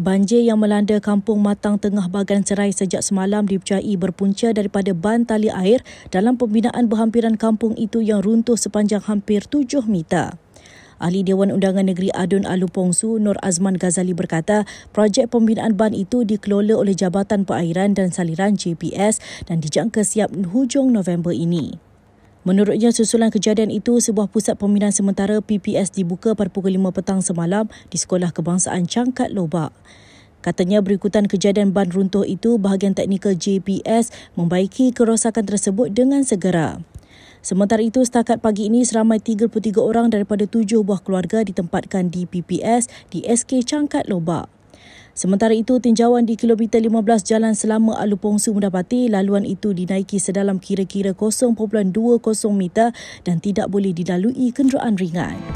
Banjir yang melanda kampung Matang Tengah Bagan Serai sejak semalam dipercayai berpunca daripada ban tali air dalam pembinaan berhampiran kampung itu yang runtuh sepanjang hampir 7 meter. Ahli Dewan Undangan Negeri Adun Alu Pongsu Nur Azman Ghazali berkata projek pembinaan ban itu dikelola oleh Jabatan Perairan dan Saliran JPS dan dijangka siap hujung November ini. Menurutnya, susulan kejadian itu, sebuah pusat pembinaan sementara PPS dibuka pada pukul 5 petang semalam di Sekolah Kebangsaan Cangkat Lobak. Katanya berikutan kejadian ban runtuh itu, bahagian teknikal JPS membaiki kerosakan tersebut dengan segera. Sementara itu, setakat pagi ini seramai 33 orang daripada tujuh buah keluarga ditempatkan di PPS di SK Cangkat Lobak. Sementara itu, tinjauan di kilometer 15 jalan selama Alu Pongsu mendapati laluan itu dinaiki sedalam kira-kira 0.20 meter dan tidak boleh dilalui kenderaan ringan.